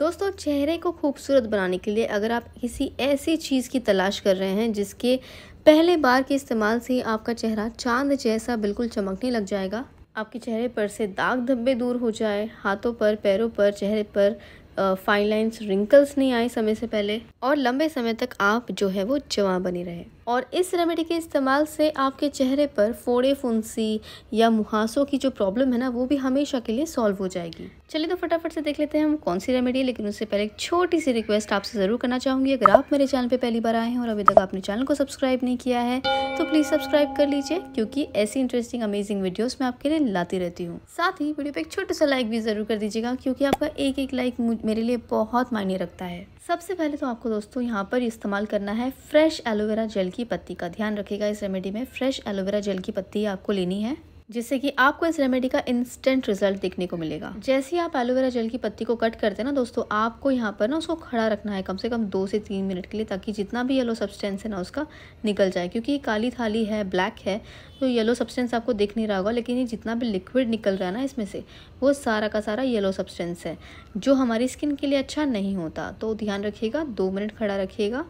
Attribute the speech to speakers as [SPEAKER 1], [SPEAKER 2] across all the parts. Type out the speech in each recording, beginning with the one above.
[SPEAKER 1] दोस्तों चेहरे को खूबसूरत बनाने के लिए अगर आप किसी ऐसी चीज़ की तलाश कर रहे हैं जिसके पहले बार के इस्तेमाल से ही आपका चेहरा चांद जैसा बिल्कुल चमकने लग जाएगा आपके चेहरे पर से दाग धब्बे दूर हो जाए हाथों पर पैरों पर चेहरे पर फाइन लाइन्स रिंकल्स नहीं आए समय से पहले और लंबे समय तक आप जो है वो जवा बने रहे और इस रेमेडी के इस्तेमाल से आपके चेहरे पर फोड़े फुंसी या मुहासों की जो प्रॉब्लम है ना वो भी हमेशा के लिए सॉल्व हो जाएगी चलिए तो फटाफट से देख लेते हैं हम कौन सी रेमेडी है लेकिन उससे पहले एक छोटी सी रिक्वेस्ट आपसे ज़रूर करना चाहूंगी अगर आप मेरे चैनल पर पहली बार आए हैं और अभी तक आपने चैनल को सब्सक्राइब नहीं किया है तो प्लीज़ सब्सक्राइब कर लीजिए क्योंकि ऐसी इंटरेस्टिंग अमेजिंग वीडियोज़ मैं आपके लिए लाती रहती हूँ साथ ही वीडियो पर एक छोटा सा लाइक भी ज़रूर कर दीजिएगा क्योंकि आपका एक एक लाइक मेरे लिए बहुत मायने रखता है सबसे पहले तो आपको दोस्तों यहाँ पर इस्तेमाल करना है फ्रेश एलोवेरा जेल की पत्ती का ध्यान रखिएगा इस रेमेडी में फ्रेश एलोवेरा जेल की पत्ती आपको लेनी है जिससे कि आपको इस रेमेडी का इंस्टेंट रिजल्ट देखने को मिलेगा जैसे ही आप एलोवेरा जेल की पत्ती को कट करते हैं ना दोस्तों आपको यहाँ पर ना उसको खड़ा रखना है कम से कम दो से तीन मिनट के लिए ताकि जितना भी येलो सब्सटेंस है ना उसका निकल जाए क्योंकि ये काली थाली है ब्लैक है तो येलो सब्सटेंस आपको दिख नहीं रहा होगा लेकिन ये जितना भी लिक्विड निकल रहा है ना इसमें से वो सारा का सारा येलो सब्सटेंस है जो हमारी स्किन के लिए अच्छा नहीं होता तो ध्यान रखिएगा दो मिनट खड़ा रखिएगा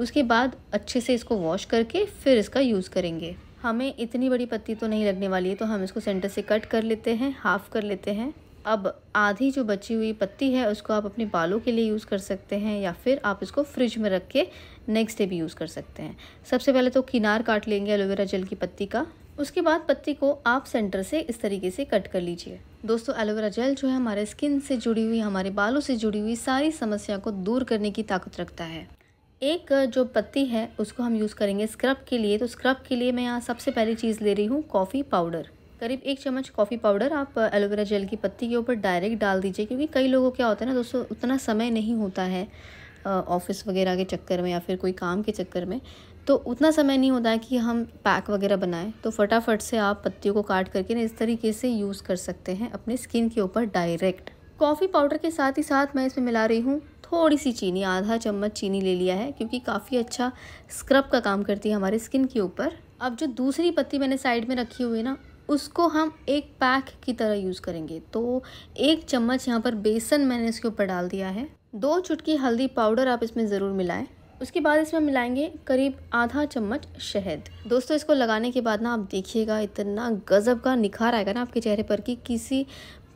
[SPEAKER 1] उसके बाद अच्छे से इसको वॉश करके फिर इसका यूज़ करेंगे हमें इतनी बड़ी पत्ती तो नहीं लगने वाली है तो हम इसको सेंटर से कट कर लेते हैं हाफ़ कर लेते हैं अब आधी जो बची हुई पत्ती है उसको आप अपने बालों के लिए यूज़ कर सकते हैं या फिर आप इसको फ्रिज में रख के नेक्स्ट डे भी यूज़ कर सकते हैं सबसे पहले तो किनार काट लेंगे एलोवेरा जेल की पत्ती का उसके बाद पत्ती को आप सेंटर से इस तरीके से कट कर लीजिए दोस्तों एलोवेरा जेल जो है हमारे स्किन से जुड़ी हुई हमारे बालों से जुड़ी हुई सारी समस्या को दूर करने की ताकत रखता है एक जो पत्ती है उसको हम यूज़ करेंगे स्क्रब के लिए तो स्क्रब के लिए मैं यहाँ सबसे पहली चीज़ ले रही हूँ कॉफ़ी पाउडर करीब एक चम्मच कॉफ़ी पाउडर आप एलोवेरा जेल की पत्ती के ऊपर डायरेक्ट डाल दीजिए क्योंकि कई लोगों क्या होता है ना दोस्तों उतना समय नहीं होता है ऑफ़िस वगैरह के चक्कर में या फिर कोई काम के चक्कर में तो उतना समय नहीं होता है कि हम पैक वगैरह बनाएं तो फटाफट से आप पत्तियों को काट करके ना इस तरीके से यूज़ कर सकते हैं अपने स्किन के ऊपर डायरेक्ट कॉफ़ी पाउडर के साथ ही साथ मैं इसमें मिला रही हूँ थोड़ी सी चीनी आधा चम्मच चीनी ले लिया है क्योंकि काफ़ी अच्छा स्क्रब का काम करती है हमारे स्किन के ऊपर अब जो दूसरी पत्ती मैंने साइड में रखी हुई है ना उसको हम एक पैक की तरह यूज़ करेंगे तो एक चम्मच यहाँ पर बेसन मैंने इसके ऊपर डाल दिया है दो चुटकी हल्दी पाउडर आप इसमें ज़रूर मिलाएं उसके बाद इसमें मिलाएंगे करीब आधा चम्मच शहद दोस्तों इसको लगाने के बाद ना आप देखिएगा इतना गज़ब का निखार आएगा ना आपके चेहरे पर कि किसी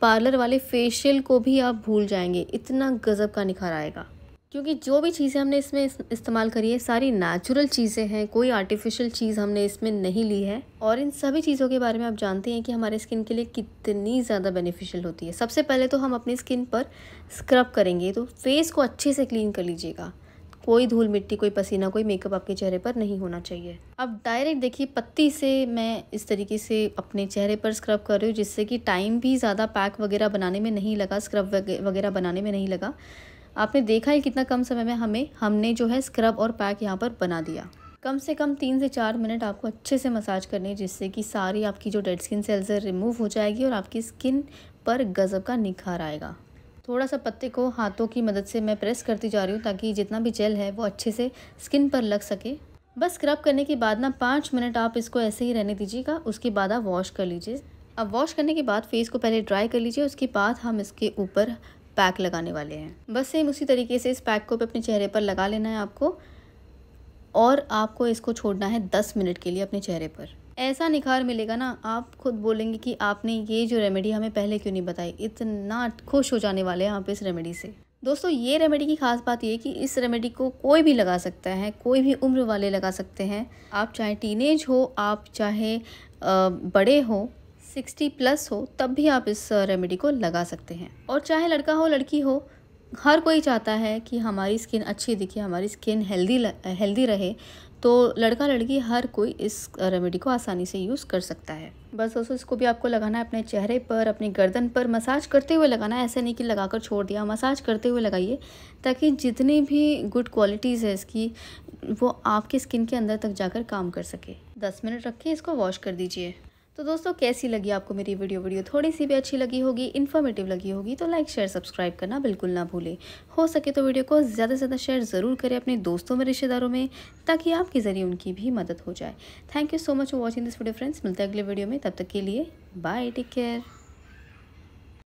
[SPEAKER 1] पार्लर वाले फेशियल को भी आप भूल जाएंगे इतना गज़ब का निखार आएगा क्योंकि जो भी चीज़ें हमने इसमें इस, इस्तेमाल करी है सारी नेचुरल चीज़ें हैं कोई आर्टिफिशियल चीज़ हमने इसमें नहीं ली है और इन सभी चीज़ों के बारे में आप जानते हैं कि हमारे स्किन के लिए कितनी ज़्यादा बेनिफिशियल होती है सबसे पहले तो हम अपनी स्किन पर स्क्रब करेंगे तो फेस को अच्छे से क्लीन कर लीजिएगा कोई धूल मिट्टी कोई पसीना कोई मेकअप आपके चेहरे पर नहीं होना चाहिए अब डायरेक्ट देखिए पत्ती से मैं इस तरीके से अपने चेहरे पर स्क्रब कर रही हूँ जिससे कि टाइम भी ज़्यादा पैक वगैरह बनाने में नहीं लगा स्क्रब वगैरह बनाने में नहीं लगा आपने देखा है कितना कम समय में हमें हमने जो है स्क्रब और पैक यहाँ पर बना दिया कम से कम तीन से चार मिनट आपको अच्छे से मसाज करनी है जिससे कि सारी आपकी जो डेड स्किन सेल्स है रिमूव हो जाएगी और आपकी स्किन पर गज़ब का निखार आएगा थोड़ा सा पत्ते को हाथों की मदद से मैं प्रेस करती जा रही हूँ ताकि जितना भी जेल है वो अच्छे से स्किन पर लग सके बस स्क्रब करने के बाद ना पाँच मिनट आप इसको ऐसे ही रहने दीजिएगा उसके बाद आप वॉश कर लीजिए अब वॉश करने के बाद फेस को पहले ड्राई कर लीजिए उसके बाद हम इसके ऊपर पैक लगाने वाले हैं बस सेम उसी तरीके से इस पैक को भी अपने चेहरे पर लगा लेना है आपको और आपको इसको छोड़ना है दस मिनट के लिए अपने चेहरे पर ऐसा निखार मिलेगा ना आप खुद बोलेंगे कि आपने ये जो रेमेडी हमें पहले क्यों नहीं बताई इतना खुश हो जाने वाले हैं आप इस रेमेडी से दोस्तों ये रेमेडी की खास बात ये कि इस रेमेडी को कोई भी लगा सकता है कोई भी उम्र वाले लगा सकते हैं आप चाहे टीनेज हो आप चाहे बड़े हो सिक्सटी प्लस हो तब भी आप इस रेमेडी को लगा सकते हैं और चाहे लड़का हो लड़की हो हर कोई चाहता है कि हमारी स्किन अच्छी दिखे हमारी स्किन हेल्दी हेल्दी रहे तो लड़का लड़की हर कोई इस रेमेडी को आसानी से यूज़ कर सकता है बस दोस्तों इसको भी आपको लगाना है अपने चेहरे पर अपनी गर्दन पर मसाज करते हुए लगाना है ऐसे नहीं कि लगाकर छोड़ दिया मसाज करते हुए लगाइए ताकि जितनी भी गुड क्वालिटीज़ है इसकी वो आपकी स्किन के अंदर तक जाकर काम कर सके दस मिनट रख के इसको वॉश कर दीजिए तो दोस्तों कैसी लगी आपको मेरी वीडियो वीडियो थोड़ी सी भी अच्छी लगी होगी इन्फॉर्मेटिव लगी होगी तो लाइक शेयर सब्सक्राइब करना बिल्कुल ना भूलें हो सके तो वीडियो को ज़्यादा से ज़्यादा शेयर ज़रूर करें अपने दोस्तों में रिश्तेदारों में ताकि आपके ज़रिए उनकी भी मदद हो जाए thank you so much for watching this video friends मिलते हैं अगले वीडियो में तब तक के लिए बाय टेक केयर